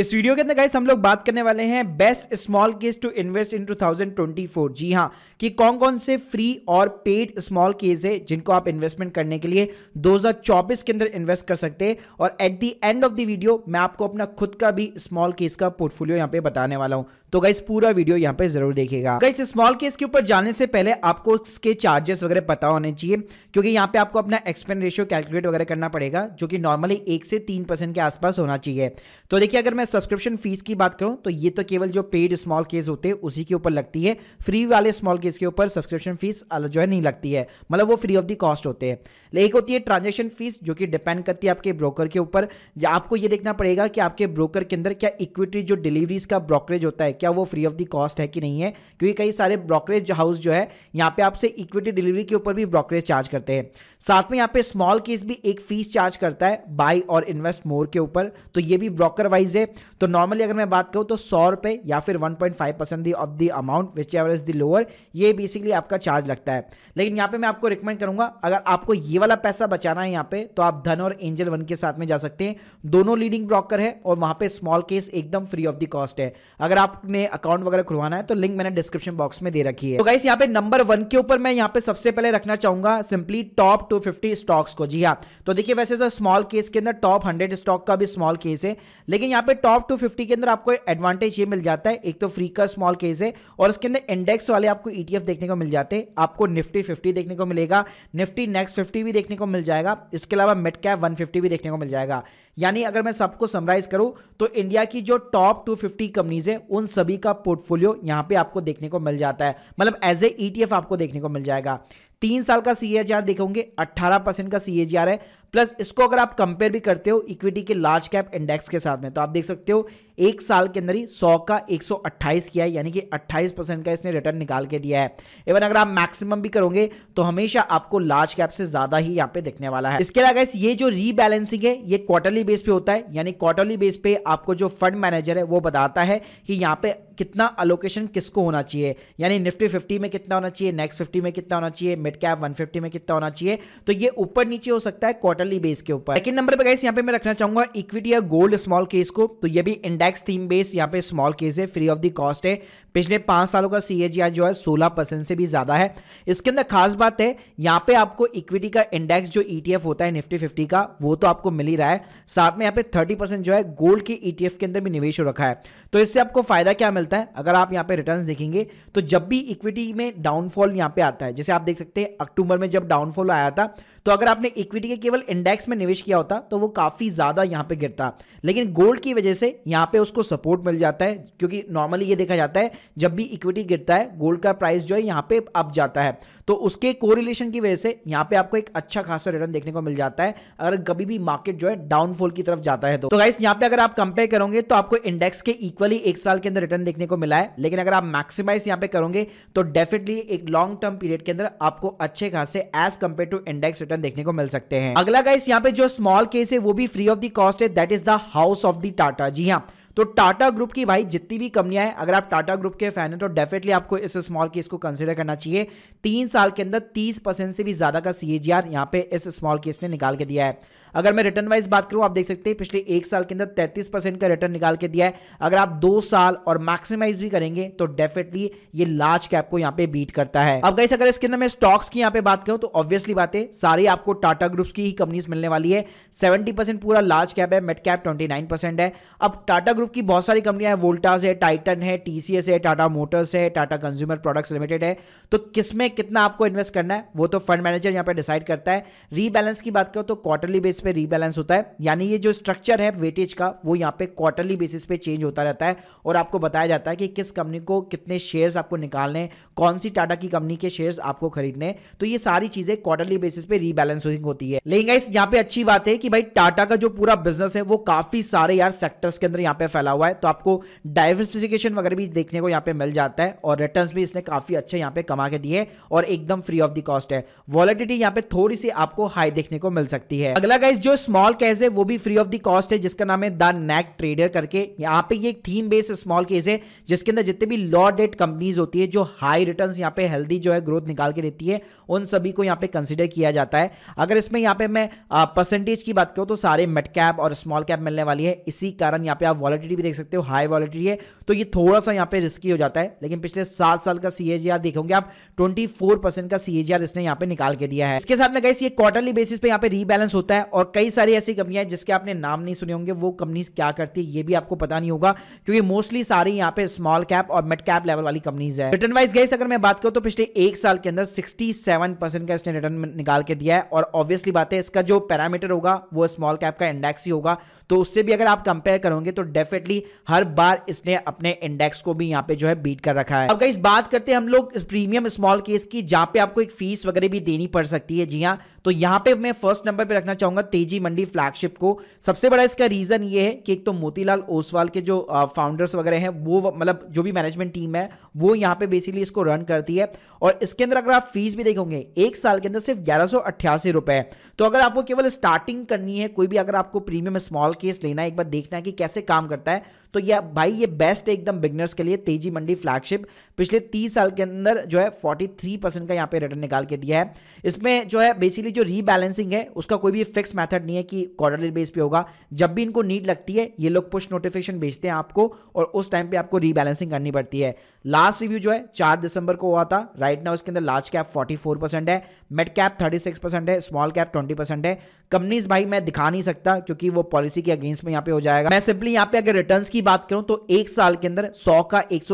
इस वीडियो के अंदर गाइस हम लोग बात करने वाले हैं best Smallcase to invest in 2024 जी हाँ कि कौन कौन से फ्री और पेड स्मॉल केस है जिनको आप इन्वेस्टमेंट करने के लिए 2024 के अंदर इन्वेस्ट कर सकते हैं और at the end of the video मैं आपको अपना खुद का भी स्मॉल केस का पोर्टफोलियो यहाँ पे बताने वाला हूँ तो गाइस पूरा वीडियो यहाँ पे जरूर देखेगा गाइस स्मॉल केस के ऊपर जाने से पहले आपको इसके चार्जेस वगैरह पता होने चाहिए क्योंकि यहाँ पे आपको अपना एक्सपेंड रेशियो कैलकुलेट वगैरह करना पड़ेगा जो कि नॉर्मली एक से तीन परसेंट के आसपास होना चाहिए तो देखिए अगर मैं सब्सक्रिप्शन फीस की बात करूँ तो ये तो केवल जो पेड स्मॉल केस होते हैं उसी के ऊपर लगती है फ्री वाले स्मॉल केस के ऊपर सब्सक्रिप्शन फीस अलग जो है नहीं लगती है मतलब वो फ्री ऑफ दी कॉस्ट होते हैं एक होती है ट्रांजेक्शन फीस जो कि डिपेंड करती है आपके ब्रोकर के ऊपर आपको ये देखना पड़ेगा कि आपके ब्रोकर के अंदर क्या इक्विटी जो डिलीवरीज का ब्रोकरेज होता है क्या वो फ्री ऑफ दी कॉस्ट है कि नहीं है क्योंकि कई सारे ब्रोकरेज हाउस जो है यहाँ पे आपसे इक्विटी डिलीवरी के ऊपर भी ब्रोकरेज चार्ज करते हैं साथ में यहाँ पे स्मॉल केस भी एक फीस चार्ज करता है बाय और इन्वेस्ट मोर के ऊपर तो ये भी ब्रोकर वाइज है तो नॉर्मली अगर मैं बात करूँ तो सौ रुपये या फिर one point five percent of the amount whichever is the lower ये बेसिकली आपका चार्ज लगता है लेकिन यहाँ पे मैं आपको रिकमेंड करूंगा अगर आपको ये वाला पैसा बचाना है यहाँ पे तो आप धन और एंजल वन के साथ में जा सकते हैं दोनों लीडिंग ब्रोकर है और वहाँ पे स्मॉल केस एकदम फ्री ऑफ द कॉस्ट है अगर आप में अकाउंट वगैरह खुलवाना है तो लिंक मैंने डिस्क्रिप्शन बॉक्स में दे रखी है तो गाइस यहाँ पे नंबर वन के ऊपर मैं यहाँ पे सबसे पहले रखना चाहूंगा सिंपली टॉप टू स्टॉक्स को जी हाँ तो देखिए वैसे तो स्मॉल केस के अंदर टॉप हंड्रेड स्टॉक का भी स्मॉल केस है लेकिन यहाँ पे टॉप टू के अंदर आपको एडवांटेज ये मिल जाता है एक तो फ्री का स्मॉल केस है और उसके अंदर इंडेक्स वाले आपको ईटीएफ e देखने को मिल जाते हैं आपको निफ्टी फिफ्टी देखने को मिलेगा निफ्टी नेक्स्ट फिफ्टी भी देखने को मिल जाएगा इसके अलावा मिड कैप वन भी देखने को मिल जाएगा यानी अगर मैं सबको समराइज करूं तो इंडिया की जो टॉप 250 कंपनीज है उन सभी का पोर्टफोलियो यहां पे आपको देखने को मिल जाता है मतलब एज ए ईटीएफ आपको देखने को मिल जाएगा तीन साल का सीएजीआर देखोगे अट्ठारह परसेंट का सीएजीआर है प्लस इसको अगर आप कंपेयर भी करते हो इक्विटी के लार्ज कैप इंडेक्स के साथ में तो आप देख सकते हो एक साल के अंदर ही 100 का 128 किया है यानी कि 28 परसेंट का इसने रिटर्न निकाल के दिया है इवन अगर आप मैक्सिमम भी करोगे तो हमेशा आपको लार्ज कैप से ज्यादा ही यहाँ पे देखने वाला है इसके अलावा ये जो रीबैलेंसिंग है ये क्वार्टरली बेस पे होता है यानी क्वार्टरली बेस पे आपको जो फंड मैनेजर है वो बताता है कि यहाँ पे कितना अलोकेशन किसको होना चाहिए यानी निफ्टी फिफ्टी में कितना होना चाहिए नेक्स्ट फिफ्टी में कितना होना चाहिए मिड कैप वन में कितना होना चाहिए तो ये ऊपर नीचे हो सकता है क्वार्टर क्वार्टरली बेस के ऊपर सेकंड नंबर पे गाइस यहाँ पे मैं रखना चाहूंगा इक्विटी या गोल्ड स्मॉल केस को तो ये भी इंडेक्स थीम बेस यहाँ पे स्मॉल केस है फ्री ऑफ द कॉस्ट है पिछले पांच सालों का सी जो है सोलह परसेंट से भी ज़्यादा है इसके अंदर खास बात है यहाँ पे आपको इक्विटी का इंडेक्स जो ईटीएफ e होता है निफ्टी फिफ्टी का वो तो आपको मिल ही रहा है साथ में यहाँ पे थर्टी परसेंट जो है गोल्ड के ईटीएफ e के अंदर भी निवेश हो रखा है तो इससे आपको फायदा क्या मिलता है अगर आप यहाँ पे रिटर्न देखेंगे तो जब भी इक्विटी में डाउनफॉल यहाँ पे आता है जैसे आप देख सकते हैं अक्टूबर में जब डाउनफॉल आया था तो अगर आपने इक्विटी के केवल इंडेक्स में निवेश किया होता तो वो काफ़ी ज़्यादा यहाँ पे गिरता लेकिन गोल्ड की वजह से यहाँ पे उसको सपोर्ट मिल जाता है क्योंकि नॉर्मली ये देखा जाता है जब भी इक्विटी गिरता है गोल्ड का प्राइस जो है यहाँ पे अप जाता है तो उसके कोरिलेशन की वजह से यहाँ पे आपको एक अच्छा खासा रिटर्न देखने को मिल जाता है अगर कभी भी मार्केट जो है डाउनफॉल की तरफ जाता है तो, तो गाइस यहाँ पे अगर आप कंपेयर करोगे तो आपको इंडेक्स के इक्वली एक साल के अंदर रिटर्न देखने को मिला है लेकिन अगर आप मैक्सिमाइज यहाँ पे करोगे तो डेफिनेटली एक लॉन्ग टर्म पीरियड के अंदर आपको अच्छे खासे as compared to index return देखने को मिल सकते हैं अगला गाइस यहाँ पे जो स्मॉल केस है वो भी फ्री ऑफ दी कॉस्ट है that is the house of the Tata जी हाँ तो टाटा ग्रुप की भाई जितनी भी कंपनियां हैं अगर आप टाटा ग्रुप के फैन हैं तो डेफिनेटली आपको इस स्मॉल केस को कंसिडर करना चाहिए तीन साल के अंदर तीस परसेंट से भी ज्यादा का सी यहां पे इस स्मॉल केस ने निकाल के दिया है अगर मैं रिटर्न वाइज बात करूं आप देख सकते हैं पिछले एक साल के अंदर तैतीस परसेंट का रिटर्न निकाल के दिया है अगर आप दो साल और मैक्सिमाइज भी करेंगे तो डेफिनेटली ये लार्ज कैप को यहाँ पे बीट करता है अब गाइस अगर इसके अंदर मैं स्टॉक्स की यहाँ पे बात करूं तो ऑब्वियसली बात है सारी आपको टाटा ग्रुप्स की ही कंपनीज मिलने वाली है सेवेंटी पूरा लार्ज कैप है मेट कैप ट्वेंटी है अब टाटा ग्रुप की बहुत सारी कंपनियां हैं है टाइटन है टीसीएस है टाटा मोटर्स है टाटा कंज्यूमर प्रोडक्ट्स लिमिटेड है तो किसमें कितना आपको इन्वेस्ट करना है वो तो फंड मैनेजर यहाँ पे डिसाइड करता है रीबैलेंस की बात करो तो क्वार्टरली बेस पे रीबैलेंस होता है यानी ये जो स्ट्रक्चर है वेटेज का वो यहाँ पे क्वार्टरली बेसिस पे चेंज होता रहता है और आपको बताया जाता है कि किस कंपनी को कितने शेयर्स आपको निकालने कौन सी टाटा की कंपनी के शेयर्स आपको खरीदने तो ये सारी चीजें क्वार्टरली बेसिस पे रीबैलेंसिंग होती है लेकिन इस यहाँ पे अच्छी बात है कि भाई टाटा का जो पूरा बिजनेस है वो काफी सारे यार सेक्टर्स के अंदर यहाँ पे फैला हुआ है तो आपको डाइवर्सिफिकेशन वगैरह भी देखने को यहाँ पे मिल जाता है और रिटर्न भी इसने काफी अच्छे यहाँ पे कमा के दिए और एकदम फ्री ऑफ द कॉस्ट है वॉलिटिटी यहाँ पे थोड़ी सी आपको हाई देखने को मिल सकती है अगला गाइज गाइज जो स्मॉल केस है वो भी फ्री ऑफ द कॉस्ट है जिसका नाम है द नेक ट्रेडर करके यहाँ पे ये एक थीम बेस्ड स्मॉल केस है जिसके अंदर जितने भी लॉ डेट कंपनीज होती है जो हाई रिटर्न यहाँ पे हेल्दी जो है ग्रोथ निकाल के देती है उन सभी को यहाँ पे कंसिडर किया जाता है अगर इसमें यहाँ पे मैं परसेंटेज की बात करूँ तो सारे मेट कैप और स्मॉल कैप मिलने वाली है इसी कारण यहाँ पे आप वॉलिटी भी देख सकते हो हाई वॉलिटी है तो ये थोड़ा सा यहाँ पे रिस्की हो जाता है लेकिन पिछले सात साल का सी देखोगे आप ट्वेंटी का सी इसने यहाँ पे निकाल के दिया है इसके साथ में गई ये क्वार्टरली बेसिस पे यहाँ पे रीबैलेंस होता है और और कई सारी ऐसी कंपनियां जिसके आपने नाम नहीं सुने होंगे वो कंपनीज क्या करती है ये भी आपको पता नहीं होगा क्योंकि मोस्टली सारी यहाँ पे स्मॉल कैप और मिड कैप लेवल वाली कंपनीज है रिटर्न वाइज गई अगर मैं बात करूँ तो पिछले एक साल के अंदर सिक्सटी का इसने रिटर्न निकाल के दिया है और ऑब्वियसली बात है इसका जो पैरामीटर होगा वो स्मॉल कैप का इंडेक्स ही होगा तो उससे भी अगर आप कंपेयर करोगे तो डेफिनेटली हर बार इसने अपने इंडेक्स को भी यहाँ पे जो है बीट कर रखा है अब इस बात करते हैं हम लोग प्रीमियम स्मॉल केस की जहाँ पे आपको एक फीस वगैरह भी देनी पड़ सकती है जी हाँ तो यहाँ पे मैं फर्स्ट नंबर पे रखना चाहूंगा तेजी मंडी फ्लैगशिप को सबसे बड़ा इसका रीजन ये है कि एक तो मोतीलाल ओसवाल के जो फाउंडर्स वगैरह हैं वो मतलब जो भी मैनेजमेंट टीम है वो यहाँ पे बेसिकली इसको रन करती है और इसके अंदर अगर आप फीस भी देखोगे एक साल के अंदर सिर्फ ग्यारह रुपए तो अगर आपको केवल स्टार्टिंग करनी है कोई भी अगर आपको प्रीमियम स्मॉल केस लेना है एक बार देखना है कि कैसे काम करता है तो ये भाई ये बेस्ट एकदम बिगनर्स के लिए तेजी मंडी फ्लैगशिप पिछले तीस साल के अंदर जो है फोर्टी थ्री परसेंट का यहाँ पे रिटर्न निकाल के दिया है इसमें जो है बेसिकली जो रीबैलेंसिंग है उसका कोई भी फिक्स मैथड नहीं है कि क्वार्टरली बेस पे होगा जब भी इनको नीड लगती है ये लोग पुश नोटिफिकेशन भेजते हैं आपको और उस टाइम पे आपको रीबैलेंसिंग करनी पड़ती है लास्ट रिव्यू जो है चार दिसंबर को हुआ था राइट नाउ इसके अंदर large cap forty four percent है mid cap thirty six percent है स्मॉल कैप ट्वेंटी परसेंट है कंपनीज भाई मैं दिखा नहीं सकता क्योंकि वो पॉलिसी के अगेंस्ट में यहाँ पे हो जाएगा मैं सिंपली यहाँ पे अगर रिटर्न की बात करूँ तो एक साल के अंदर सौ का एक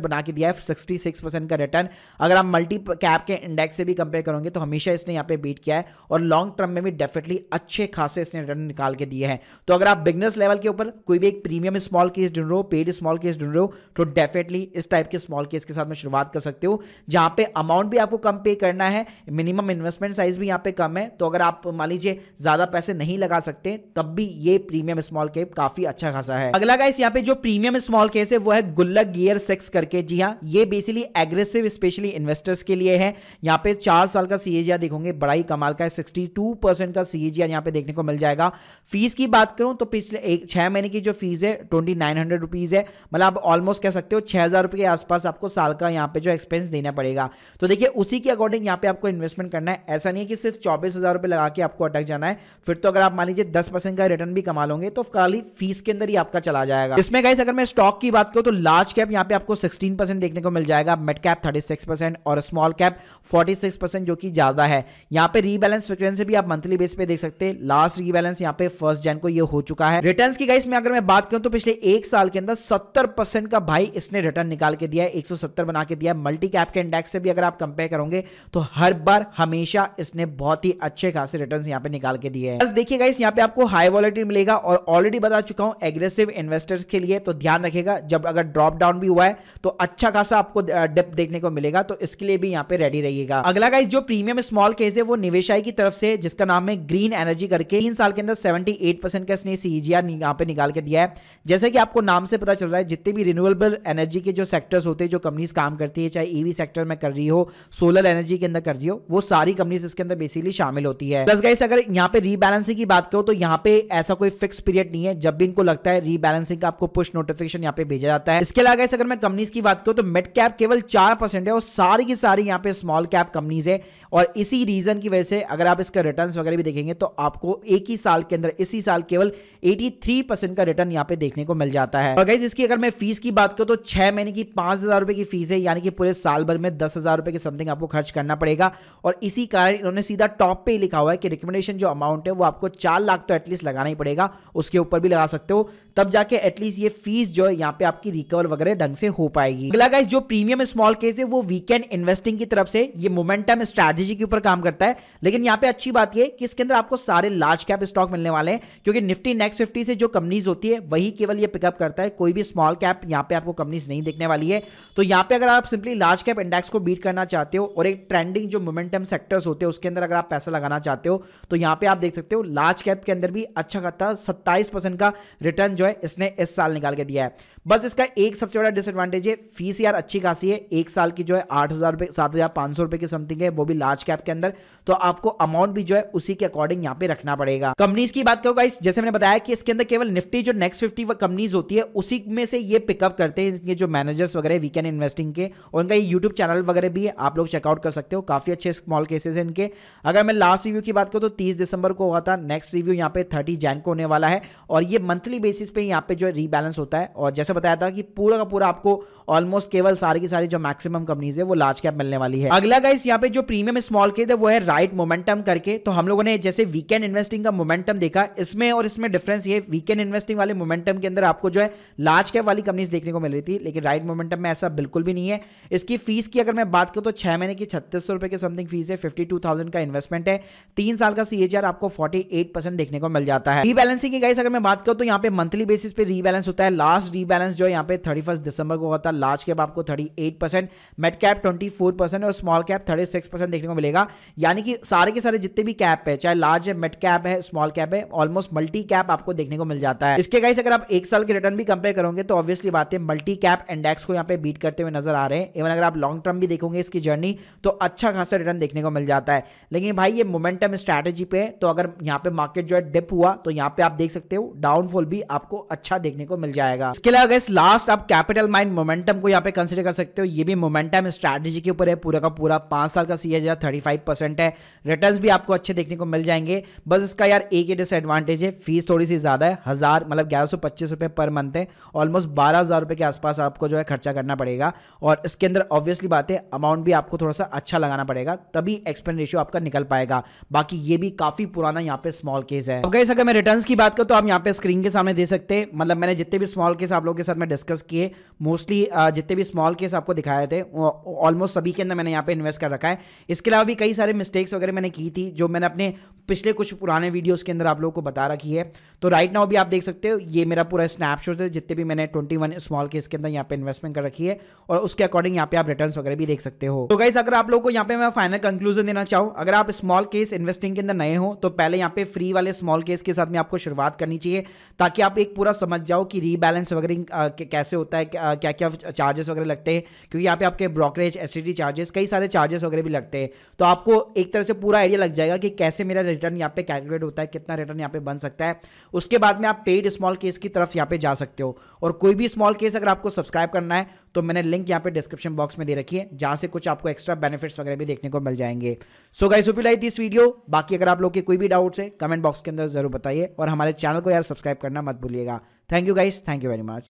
बना के दिया है सिक्सटी का रिटर्न अगर आप मल्टी कैप के इंडेक्स से भी कंपेयर करोगे तो हमेशा इसने यहाँ पे बीट किया है और लॉन्ग टर्म में भी डेफिनेटली अच्छे खासे इसने रिटर्न निकाल के दिए हैं तो अगर आप बिजनेस लेवल के ऊपर कोई भी एक प्रीमियम स्मॉल केस ढूंढ रहे हो पेड स्मॉल केस ढूंढ रहे हो तो डेफिनेटली इस टाइप के स्मॉल केस के साथ में शुरुआत कर सकते हो जहां पे अमाउंट भी आपको कम पे करना है मिनिमम इन्वेस्टमेंट साइज भी यहाँ पे कम है तो अगर आप मान लीजिए ज़्यादा पैसे नहीं लगा सकते तब भी ये प्रीमियम स्मॉल केप काफ़ी अच्छा खासा है अगला गाइस यहाँ पे जो प्रीमियम स्मॉल केस है वो है गुल्लक गियर सेक्स करके जी हाँ ये बेसिकली एग्रेसिव स्पेशली इन्वेस्टर्स के लिए है यहाँ पे चार साल का सीएजीआर देखोगे बड़ा ही कमाल का है सिक्सटी का सी यहाँ पे देखने को मिल जाएगा फीस की बात करूं तो पिछले एक छह महीने की जो फीस है ट्वेंटी नाइन हंड्रेड रुपीज़ है मतलब आप ऑलमोस्ट कह सकते हो छह हज़ार रुपए के आसपास आपको साल का यहाँ पे जो एक्सपेंस देना पड़ेगा तो देखिए उसी के अकॉर्डिंग यहाँ पे आपको इन्वेस्टमेंट करना है ऐसा नहीं है कि सिर्फ चौबीस हज़ार रुपए लगा के आपको अटक जाना करना है फिर तो अगर आप मान लीजिए दस परसेंट का रिटर्न भी कमा लोगे तो खाली फीस के अंदर ही आपका चला जाएगा इसमें गाइस अगर मैं स्टॉक की बात करूं तो लार्ज कैप यहाँ पे आपको सिक्सटीन परसेंट देखने को मिल जाएगा mid cap thirty six percent और small cap forty six percent जो कि ज्यादा है यहाँ पे रीबैलेंस फ्रिक्वेंसी भी आप मंथली बेस पे देख सकते हैं लास्ट रीबैलेंस यहाँ पे फर्स्ट जैन को ये हो चुका है रिटर्न की गाइस में अगर मैं बात करूं तो पिछले एक साल के अंदर सत्तर परसेंट का भाई इसने रिटर्न निकाल के दिया है एक बना के दिया है मल्टी कैप के इंडेक्स से भी अगर आप कंपेयर करोगे तो हर बार हमेशा इसने बहुत ही अच्छे खासे रिटर्न यहाँ पे निकाल निकाल के दिए बस देखिए गाइस यहाँ पे आपको हाई वॉलिटी मिलेगा और ऑलरेडी बता चुका हूँ एग्रेसिव इन्वेस्टर्स के लिए तो ध्यान रखेगा जब अगर ड्रॉप डाउन भी हुआ है तो अच्छा खासा आपको डिप देखने को मिलेगा तो इसके लिए भी यहाँ पे रेडी रहिएगा अगला गाइस जो प्रीमियम स्मॉल केस है वो निवेशाई की तरफ से जिसका नाम है ग्रीन एनर्जी करके तीन साल के अंदर सेवेंटी एट परसेंट का इसने सीजीआर यहाँ पे निकाल के दिया है जैसे कि आपको नाम से पता चल रहा है जितने भी रिन्यूएबल एनर्जी के जो सेक्टर्स होते हैं जो कंपनीज काम करती है चाहे ईवी e सेक्टर में कर रही हो सोलर एनर्जी के अंदर कर रही हो वो सारी कंपनीज इसके अंदर बेसिकली शामिल होती है प्लस गाइस अगर यहां पे रीबैलेंसिंग की बात करो तो यहां पे ऐसा कोई फिक्स पीरियड नहीं है जब भी इनको लगता है रीबैलेंसिंग का आपको पुश नोटिफिकेशन यहां पे भेजा जाता है इसके अलावा अगर मैं कंपनीज की बात करूं तो मिड कैप केवल चार परसेंट है और सारी की सारी यहां पे स्मॉल कैप कंपनीज है और इसी रीजन की वजह से अगर आप इसका रिटर्न वगैरह भी देखेंगे तो आपको एक ही साल के अंदर इसी साल केवल 83 का रिटर्न यहाँ पे देखने को मिल जाता है और गाइज इसकी अगर मैं फीस की बात करूँ तो छह महीने की पांच हजार रुपए की फीस है यानी कि पूरे साल भर में दस हजार रुपए के समथिंग आपको खर्च करना पड़ेगा और इसी कारण इन्होंने सीधा टॉप पे लिखा हुआ है कि रिकमेंडेशन जो अमाउंट है वो आपको चार लाख तो एटलीस्ट लगाना ही पड़ेगा उसके ऊपर भी लगा सकते हो तब जाके एटलीस्ट ये फीस जो है यहाँ पे आपकी रिकवर वगैरह ढंग से हो पाएगी अगला गाइस जो प्रीमियम स्मॉल केस है वो वीकेंड इन्वेस्टिंग की तरफ से ये मोमेंटम स्ट्रेटेजी के ऊपर काम करता है लेकिन यहाँ पे अच्छी बात यह कि इसके अंदर आपको सारे लार्ज कैप स्टॉक मिलने वाले हैं क्योंकि निफ्टी नेक्स्ट फिफ्टी से जो कंपनीज होती है वही केवल ये पिकअप करता है कोई भी स्मॉल कैप यहाँ पे आपको कंपनीज नहीं देखने वाली है तो यहाँ पे अगर आप सिंपली लार्ज कैप इंडेक्स को बीट करना चाहते हो और एक ट्रेंडिंग जो मोमेंटम सेक्टर्स होते हैं उसके अंदर अगर आप पैसा लगाना चाहते हो तो यहाँ पे आप देख सकते हो लार्ज कैप के अंदर भी अच्छा खाता सत्ताईस का रिटर्न जो है इसने इस साल निकाल के दिया है बस इसका एक सबसे बड़ा डिसएडवांटेज है फीस यार अच्छी खासी है एक साल की जो है आठ हज़ार रुपये सात हज़ार पांच सौ रुपए की समथिंग है वो भी लार्ज कैप के अंदर तो आपको अमाउंट भी जो है उसी के अकॉर्डिंग यहाँ पे रखना पड़ेगा कंपनीज की बात करो गाइस जैसे मैंने बताया कि इसके अंदर केवल निफ्टी जो नेक्स्ट फिफ्टी कंपनीज होती है उसी में से ये पिकअप करते हैं इनके जो मैनेजर्स वगैरह वीकेंड इन्वेस्टिंग के और इनका ये यूट्यूब चैनल वगैरह भी है आप लोग चेकआउट कर सकते हो काफ़ी अच्छे स्मॉल केसेज है इनके अगर मैं लास्ट रिव्यू की बात करूँ तो तीस दिसंबर को हुआ था नेक्स्ट रिव्यू यहाँ पे थर्टी जैन को होने वाला है और ये मंथली बेसिस पे यहाँ पे जो रीबैलेंस होता है और जैसे बताया था कि पूरा का पूरा आपको ऑलमोस्ट केवल सारी की सारी जो मैक्सिमम कंपनीज है वो लार्ज कैप मिलने वाली है अगला गाइस यहाँ पे जो प्रीमियम स्मॉल के थे तो वो है राइट मोमेंटम करके तो हम लोगों ने जैसे वीकेंड इन्वेस्टिंग का मोमेंटम देखा इसमें और इसमें डिफरेंस ये वीकेंड इन्वेस्टिंग वाले मोमेंटम के अंदर आपको जो है लार्ज कैप वाली कंपनीज देखने को मिल रही थी लेकिन राइट मोमेंटम में ऐसा बिल्कुल भी नहीं है इसकी फीस की अगर मैं बात करूँ तो छह महीने की छत्तीस सौ रुपए की समथिंग फीस है फिफ्टी का इन्वेस्टमेंट है तीन साल का सी आपको फोर्टी एट परसेंट देखने को मिल जाता है रीबैलेंसिंग की गाइस अगर मैं बात करूँ तो यहाँ पे मंथली मंथली बेसिस पे रीबैलेंस होता है लास्ट रीबैलेंस जो यहाँ पे थर्टी फर्स्ट दिसंबर को होता है लार्ज कैप आपको thirty eight percent mid cap twenty four percent और small cap thirty six percent देखने को मिलेगा यानी कि सारे के सारे जितने भी कैप है चाहे लार्ज है मेट कैप है स्मॉल कैप है ऑलमोस्ट मल्टी कैप आपको देखने को मिल जाता है इसके गाइस अगर आप एक साल के रिटर्न भी कंपेयर करोगे तो ऑब्वियसली बात है मल्टी कैप इंडेक्स को यहाँ पे बीट करते हुए नजर आ रहे हैं इवन अगर आप लॉन्ग टर्म भी देखोगे इसकी जर्नी तो अच्छा खासा रिटर्न देखने को मिल जाता है लेकिन भाई ये मोमेंटम स्ट्रैटेजी पे तो अगर यहाँ पे मार्केट जो है डिप हुआ तो यहाँ पे आप देख सकते हो डाउनफॉल भी आपको आपको अच्छा देखने को मिल जाएगा इसके अलावा लास्ट आप कैपिटल माइंड मोमेंटम को यहाँ पे कंसिडर कर सकते हो ये भी मोमेंटम स्ट्रेटेजी के ऊपर है पूरा का पूरा पांच साल का C H thirty five percent है रिटर्न भी आपको अच्छे देखने को मिल जाएंगे बस इसका यार एक ही डिसएडवांटेज है फीस थोड़ी सी ज्यादा है हजार मतलब ग्यारह रुपए पर मंथ है ऑलमोस्ट बारह हजार रुपए के आसपास आपको जो है खर्चा करना पड़ेगा और इसके अंदर ऑब्वियसली बात है अमाउंट भी आपको थोड़ा सा अच्छा लगाना पड़ेगा तभी एक्सपेंड रेशियो आपका निकल पाएगा बाकी ये भी काफी पुराना यहाँ पे स्मॉल केस है अगर मैं रिटर्न की बात करूँ तो आप यहाँ पे स्क्रीन के सामने देख सकते सकते मतलब मैंने जितने भी स्मॉल केस आप लोगों के साथ मैं डिस्कस किए मोस्टली जितने भी स्मॉल केस आपको दिखाए थे ऑलमोस्ट सभी के अंदर मैंने यहाँ पे इन्वेस्ट कर रखा है इसके अलावा भी कई सारे मिस्टेक्स वगैरह मैंने की थी जो मैंने अपने पिछले कुछ पुराने वीडियोज़ के अंदर आप लोगों को बता रखी है तो राइट नाउ भी आप देख सकते हो ये मेरा पूरा स्नैपशॉट है जितने भी मैंने ट्वेंटी स्मॉल केस के अंदर यहाँ पे इन्वेस्टमेंट कर रखी है और उसके अकॉर्डिंग यहाँ पे आप रिटर्न वगैरह भी देख सकते हो तो गाइस अगर आप लोग को यहाँ पे मैं फाइनल कंक्लूजन देना चाहूँ अगर आप स्मॉल केस इन्वेस्टिंग के अंदर नए हो तो पहले यहाँ पे फ्री वाले स्मॉल केस के साथ में आपको शुरुआत करनी चाहिए ताकि आप एक पूरा समझ जाओ कि रीबैलेंस वगैरह कैसे होता है क्या क्या चार्जेस वगैरह लगते हैं क्योंकि यहाँ पे आपके ब्रोकरेज एस चार्जेस कई सारे चार्जेस वगैरह भी लगते हैं तो आपको एक तरह से पूरा आइडिया लग जाएगा कि कैसे मेरा रिटर्न यहाँ पे कैलकुलेट होता है कितना रिटर्न यहाँ पे बन सकता है उसके बाद में आप पेड स्मॉल केस की तरफ यहाँ पे जा सकते हो और कोई भी स्मॉल केस अगर आपको सब्सक्राइब करना है तो मैंने लिंक यहाँ पे डिस्क्रिप्शन बॉक्स में दे रखी है जहाँ से कुछ आपको एक्स्ट्रा बेनिफिट्स वगैरह भी देखने को मिल जाएंगे so guys hope you like this video बाकी अगर आप लोग के कोई भी डाउट्स है कमेंट बॉक्स के अंदर जरूर बताइए और हमारे चैनल को यार सब्सक्राइब करना मत भूलिएगा thank you guys thank you very much